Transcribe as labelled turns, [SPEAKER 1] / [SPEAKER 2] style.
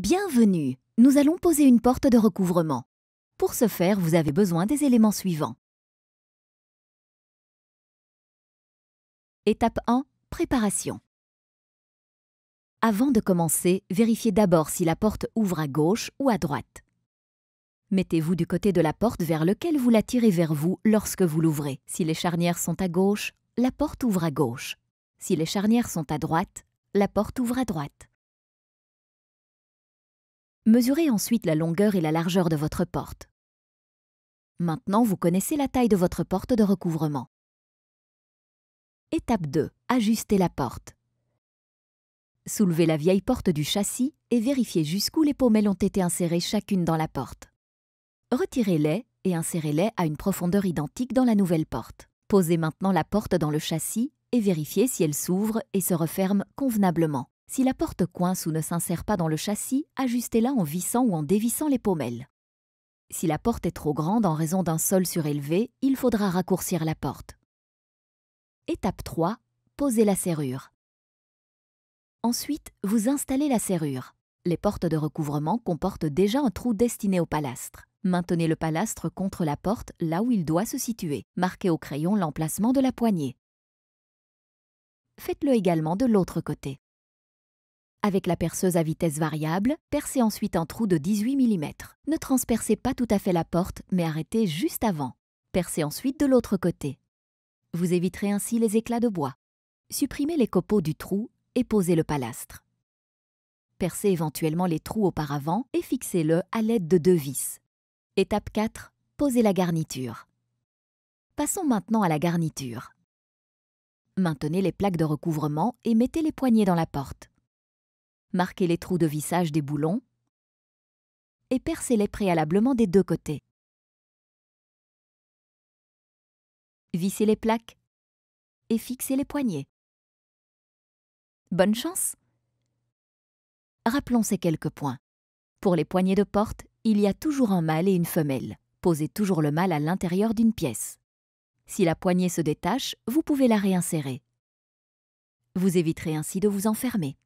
[SPEAKER 1] Bienvenue, nous allons poser une porte de recouvrement. Pour ce faire, vous avez besoin des éléments suivants.
[SPEAKER 2] Étape 1. Préparation. Avant de commencer, vérifiez d'abord si la porte ouvre à gauche ou à droite. Mettez-vous du côté de la porte vers lequel vous la tirez vers vous lorsque vous l'ouvrez. Si les charnières sont à gauche, la porte ouvre à gauche. Si les charnières sont à droite, la porte ouvre à droite. Mesurez ensuite la longueur et la largeur de votre porte. Maintenant, vous connaissez la taille de votre porte de recouvrement. Étape 2. Ajustez la porte. Soulevez la vieille porte du châssis et vérifiez jusqu'où les paumelles ont été insérées chacune dans la porte. Retirez-les et insérez-les à une profondeur identique dans la nouvelle porte. Posez maintenant la porte dans le châssis et vérifiez si elle s'ouvre et se referme convenablement. Si la porte coince ou ne s'insère pas dans le châssis, ajustez-la en vissant ou en dévissant les pommelles. Si la porte est trop grande en raison d'un sol surélevé, il faudra raccourcir la porte. Étape 3. Posez la serrure. Ensuite, vous installez la serrure. Les portes de recouvrement comportent déjà un trou destiné au palastre. Maintenez le palastre contre la porte là où il doit se situer. Marquez au crayon l'emplacement de la poignée. Faites-le également de l'autre côté. Avec la perceuse à vitesse variable, percez ensuite un trou de 18 mm. Ne transpercez pas tout à fait la porte, mais arrêtez juste avant. Percez ensuite de l'autre côté. Vous éviterez ainsi les éclats de bois. Supprimez les copeaux du trou et posez le palastre. Percez éventuellement les trous auparavant et fixez-le à l'aide de deux vis. Étape 4. Posez la garniture. Passons maintenant à la garniture. Maintenez les plaques de recouvrement et mettez les poignées dans la porte marquez les trous de vissage des boulons et percez-les préalablement des deux côtés.
[SPEAKER 1] Vissez les plaques et fixez
[SPEAKER 2] les poignées. Bonne chance Rappelons ces quelques points. Pour les poignées de porte, il y a toujours un mâle et une femelle. Posez toujours le mâle à l'intérieur d'une pièce. Si la poignée se détache, vous pouvez la réinsérer. Vous éviterez ainsi de vous enfermer.